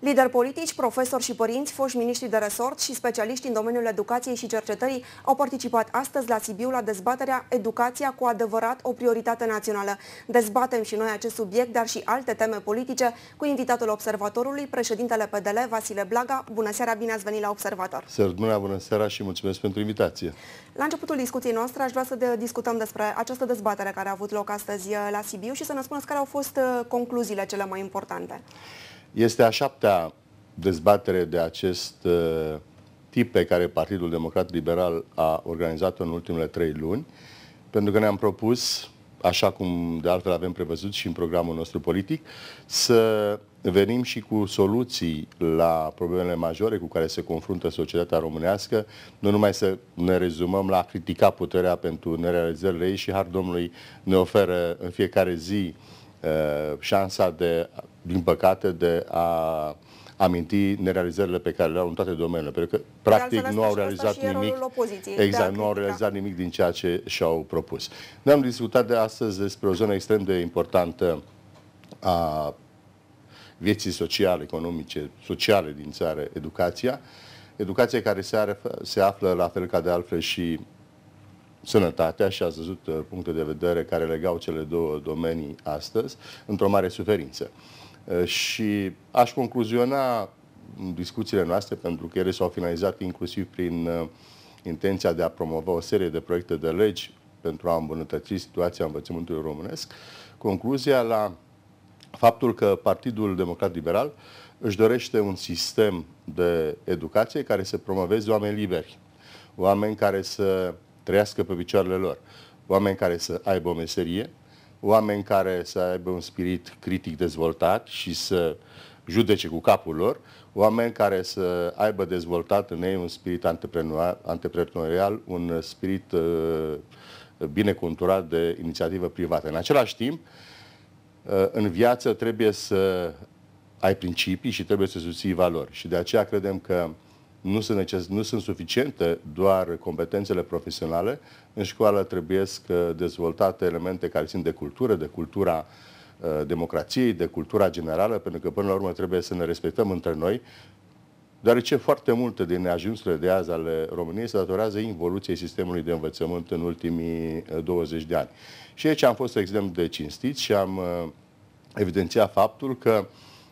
Lideri politici, profesori și părinți, foști miniștri de resort și specialiști în domeniul educației și cercetării au participat astăzi la Sibiu la dezbaterea Educația cu adevărat o prioritate națională. Dezbatem și noi acest subiect, dar și alte teme politice cu invitatul observatorului, președintele PDL, Vasile Blaga. Bună seara, bine ați venit la Observator! Sărbuna, bună seara și mulțumesc pentru invitație! La începutul discuției noastre aș vrea să discutăm despre această dezbatere care a avut loc astăzi uh, la Sibiu și să ne spuneți care au fost uh, concluziile cele mai importante. Este a șaptea dezbatere de acest uh, tip pe care Partidul Democrat Liberal a organizat-o în ultimele trei luni, pentru că ne-am propus, așa cum de altfel avem prevăzut și în programul nostru politic, să venim și cu soluții la problemele majore cu care se confruntă societatea românească, nu numai să ne rezumăm la a critica puterea pentru nerealizările ei și Har Domnului ne oferă în fiecare zi uh, șansa de din păcate, de a aminti nerealizările pe care le au în toate domeniile, pentru că practic nu au realizat nimic. Exact, nu au da. realizat nimic din ceea ce și-au propus. Noi am discutat de astăzi despre o zonă extrem de importantă a vieții sociale, economice, sociale din țară, educația. Educație care se, are, se află la fel ca de altfel și sănătatea și ați văzut uh, puncte de vedere care legau cele două domenii astăzi într-o mare suferință. Uh, și aș concluziona discuțiile noastre, pentru că ele s-au finalizat inclusiv prin uh, intenția de a promova o serie de proiecte de legi pentru a îmbunătăți situația învățământului românesc, concluzia la faptul că Partidul Democrat Liberal își dorește un sistem de educație care să promoveze oameni liberi, oameni care să trăiască pe picioarele lor, oameni care să aibă o meserie, oameni care să aibă un spirit critic dezvoltat și să judece cu capul lor, oameni care să aibă dezvoltat în ei un spirit antreprenorial, un spirit uh, bine conturat de inițiativă privată. În același timp, uh, în viață trebuie să ai principii și trebuie să susții valori. Și de aceea credem că uh, nu sunt, neces- nu sunt suficiente doar competențele profesionale. În școală trebuie să dezvoltate elemente care țin de cultură, de cultura uh, democrației, de cultura generală, pentru că până la urmă trebuie să ne respectăm între noi, deoarece foarte multe din neajunsurile de azi ale României se datorează involuției sistemului de învățământ în ultimii 20 uh, de ani. Și aici am fost extrem de cinstit și am uh, evidențiat faptul că,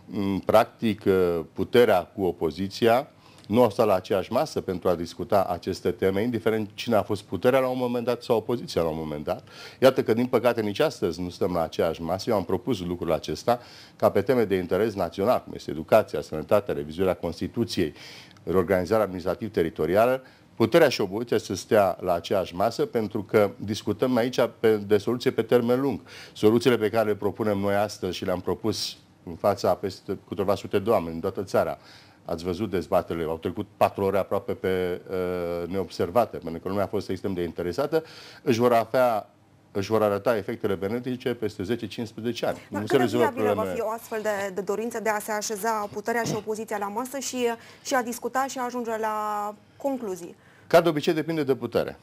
mm, practic, uh, puterea cu opoziția nu au stat la aceeași masă pentru a discuta aceste teme, indiferent cine a fost puterea la un moment dat sau opoziția la un moment dat. Iată că, din păcate, nici astăzi nu stăm la aceeași masă. Eu am propus lucrul acesta ca pe teme de interes național, cum este educația, sănătatea, revizuirea Constituției, reorganizarea administrativ-teritorială, puterea și obuția să stea la aceeași masă, pentru că discutăm aici de soluții pe termen lung. Soluțiile pe care le propunem noi astăzi și le-am propus în fața peste câteva sute de oameni în toată țara, Ați văzut dezbaterile, au trecut patru ore aproape pe uh, neobservate, pentru că lumea a fost extrem de interesată. Își vor avea își vor arăta efectele benefice peste 10-15 ani. Da, nu se rezolvă probleme. va fi o astfel de, de dorință de a se așeza puterea și opoziția la masă și, și a discuta și a ajunge la concluzii? Ca de obicei depinde de putere.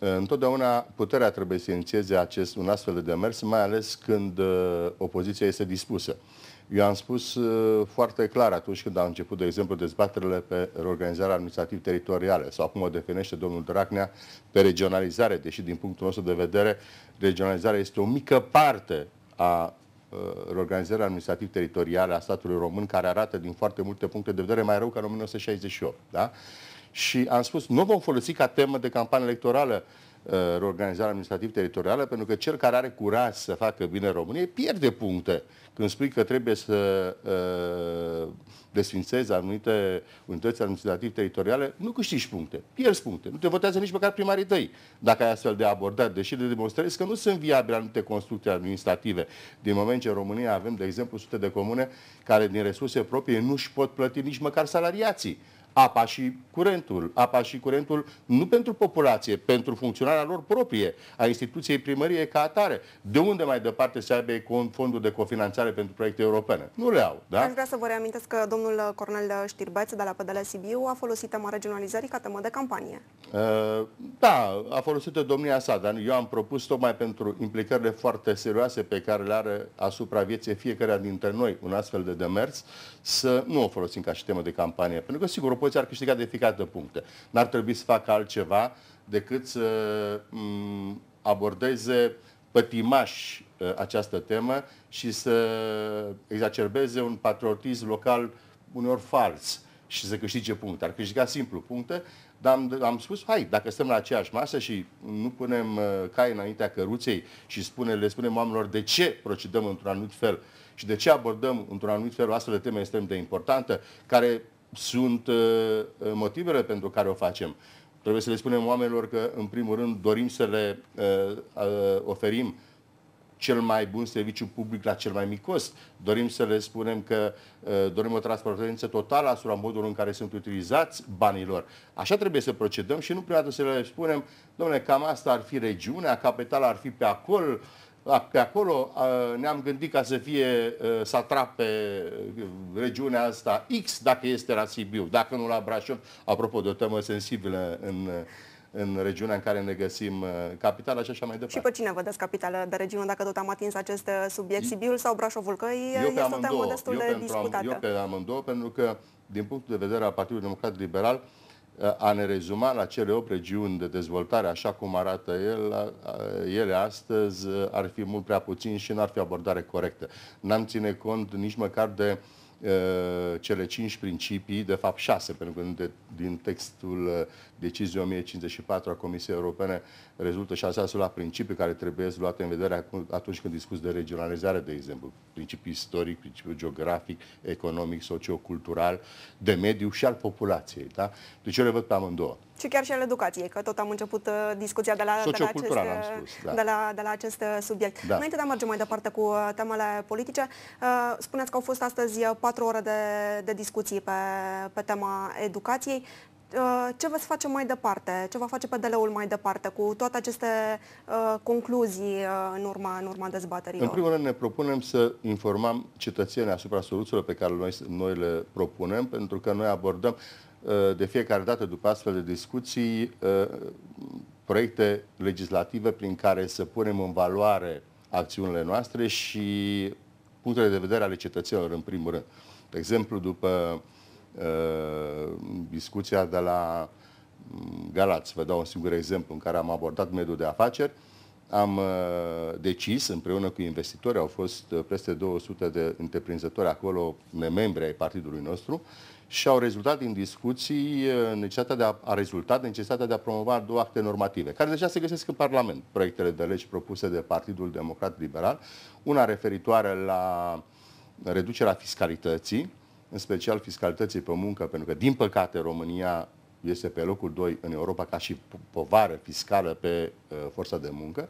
Uh, întotdeauna puterea trebuie să inițieze acest, un astfel de demers, mai ales când uh, opoziția este dispusă. Uh, eu am spus uh, foarte clar atunci când a început, de exemplu, dezbaterele pe reorganizarea administrativ-teritorială sau cum o definește domnul Dragnea pe regionalizare, deși din punctul nostru de vedere regionalizarea este o mică parte a uh, reorganizarea administrativ-teritorială a statului român, care arată din foarte multe puncte de vedere mai rău ca în 1968. Da? Și am spus, nu vom folosi ca temă de campanie electorală uh, Uh, reorganizarea administrativ-teritorială, pentru că cel care are curaj să facă bine României pierde puncte. Când spui că trebuie să uh, desfințezi anumite unități administrativ-teritoriale, nu câștigi puncte, pierzi puncte. Nu te votează nici măcar primarii tăi dacă ai astfel de abordare, deși le demonstrezi că nu sunt viabile anumite construcții administrative. Din moment ce în România avem, de exemplu, sute de comune care din resurse proprie nu își pot plăti nici măcar salariații apa și curentul. Apa și curentul nu pentru populație, pentru funcționarea lor proprie, a instituției primărie ca atare. De unde mai departe să aibă fondul de cofinanțare pentru proiecte europene? Nu le au, da? Aș vrea să vă reamintesc că domnul Cornel Știrbeț de la PDL Sibiu a folosit tema regionalizării ca temă de campanie. Uh, da, a folosit-o domnia sa, dar eu am propus tocmai pentru implicările foarte serioase pe care le are asupra vieții fiecare dintre noi un astfel de demers, să nu o folosim ca și temă de campanie. Pentru că, sigur, propoziție ar câștiga de fiecare de puncte. N-ar trebui să facă altceva decât să mm, abordeze pătimași uh, această temă și să exacerbeze un patriotism local uneori fals și să câștige puncte. Ar câștiga simplu puncte, dar am, am spus, hai, dacă stăm la aceeași masă și nu punem uh, cai înaintea căruței și spune, le spunem oamenilor de ce procedăm într-un anumit fel și de ce abordăm într-un anumit fel o astfel de temă extrem de importantă, care sunt ă, ă, motivele pentru care o facem. Trebuie să le spunem oamenilor că, în primul rând, dorim să le ă, oferim cel mai bun serviciu public la cel mai mic cost. Dorim să le spunem că uh, dorim o transparență totală asupra modului în care sunt utilizați banilor. Așa trebuie să procedăm și nu prima dată să le spunem, domnule, cam asta ar fi regiunea, capitala ar fi pe acolo, pe acolo ne-am gândit ca să fie să atrape regiunea asta X, dacă este la Sibiu, dacă nu la Brașov. Apropo de o temă sensibilă în, în regiunea în care ne găsim capitala și așa mai departe. Și pe cine vedeți capitală de regiune dacă tot am atins acest subiect, Sibiul sau Brașovul? Că eu este amândouă, o temă destul eu de discutată. eu pe amândouă, pentru că din punctul de vedere al Partidului Democrat Liberal, uh, a ne rezuma la cele 8 regiuni de dezvoltare, așa cum arată el, ele astăzi, ar fi mult prea puțin și n-ar fi abordare corectă. N-am ține cont nici măcar de uh, Uh, cele cinci principii, de fapt șase, pentru că de, din textul uh, deciziei 1054 a Comisiei Europene rezultă șase la principii care trebuie luate în vedere atunci când discuți de regionalizare, de exemplu. Principii istoric, principiul geografic, economic, sociocultural, de mediu și al populației. Da? Deci eu le văd pe amândouă ci chiar și al educației, că tot am început uh, discuția de la, de la, acest, uh, spus, da. de la, de la acest uh, subiect. Da. Înainte de a merge mai departe cu temele politice, spuneți că au fost astăzi patru ore de, de discuții pe, pe tema educației ce veți face mai departe, ce va face PDL-ul mai departe cu toate aceste concluzii în, urma, în urma dezbaterilor? În primul rând ne propunem să informăm cetățenii asupra soluțiilor pe care noi, noi le propunem, pentru că noi abordăm Uh, de fiecare dată după astfel de discuții uh, proiecte legislative prin care să punem în valoare acțiunile noastre și punctele de vedere ale cetățenilor în primul rând. De exemplu, după uh, discuția de la mm, Galați, vă dau un singur exemplu în care am abordat mediul de afaceri, am uh, decis împreună cu investitori, au fost uh, peste 200 de întreprinzători acolo, membri ai partidului nostru, și au rezultat din discuții uh, necesitatea de a, a rezultat necesitatea de a promova două acte normative, care deja se găsesc în Parlament, proiectele de legi propuse de Partidul Democrat Liberal, una referitoare la reducerea fiscalității, în special fiscalității pe muncă, pentru că, din păcate, România este pe locul 2 în Europa ca și povară fiscală pe uh, forța de muncă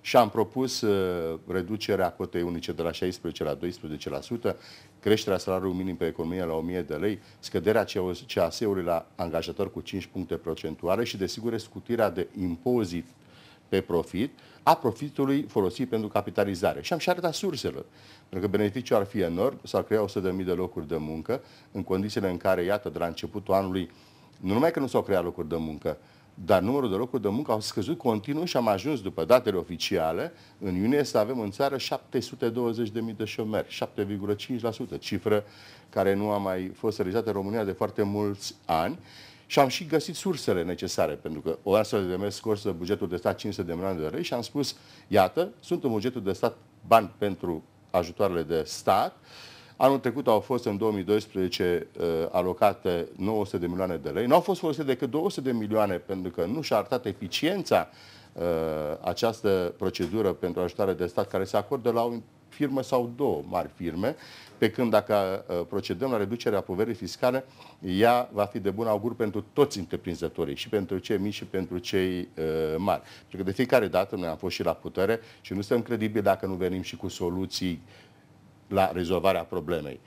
și am propus uh, reducerea cotei unice de la 16 la 12%, creșterea salariului minim pe economie la 1000 de lei, scăderea CAS-ului la angajator cu 5 puncte procentuale și, desigur, scutirea de impozit pe profit a profitului folosit pentru capitalizare. Și am și arătat sursele. Pentru că beneficiul ar fi enorm, s-ar crea 100.000 de locuri de muncă, în condițiile în care, iată, de la începutul anului nu numai că nu s-au creat locuri de muncă, dar numărul de locuri de muncă au scăzut continuu și am ajuns, după datele oficiale, în iunie să avem în țară 720.000 de șomeri, 7,5%, cifră care nu a mai fost realizată în România de foarte mulți ani. Și am și găsit sursele necesare, pentru că o astfel de demers costă bugetul de stat 500 de milioane de lei și am spus, iată, sunt în bugetul de stat bani pentru ajutoarele de stat, uh, Anul trecut au fost în 2012 uh, alocate 900 de milioane de lei. Nu au fost folosite decât 200 de milioane pentru că nu și-a arătat eficiența uh, această procedură pentru ajutare de stat care se acordă la o firmă sau două mari firme, pe când dacă uh, procedăm la reducerea poverii fiscale, ea va fi de bun augur pentru toți întreprinzătorii, și pentru cei mici și pentru cei uh, mari. Pentru că de fiecare dată noi am fost și la putere și nu suntem credibili dacă nu venim și cu soluții uh, la rezolvarea problemei.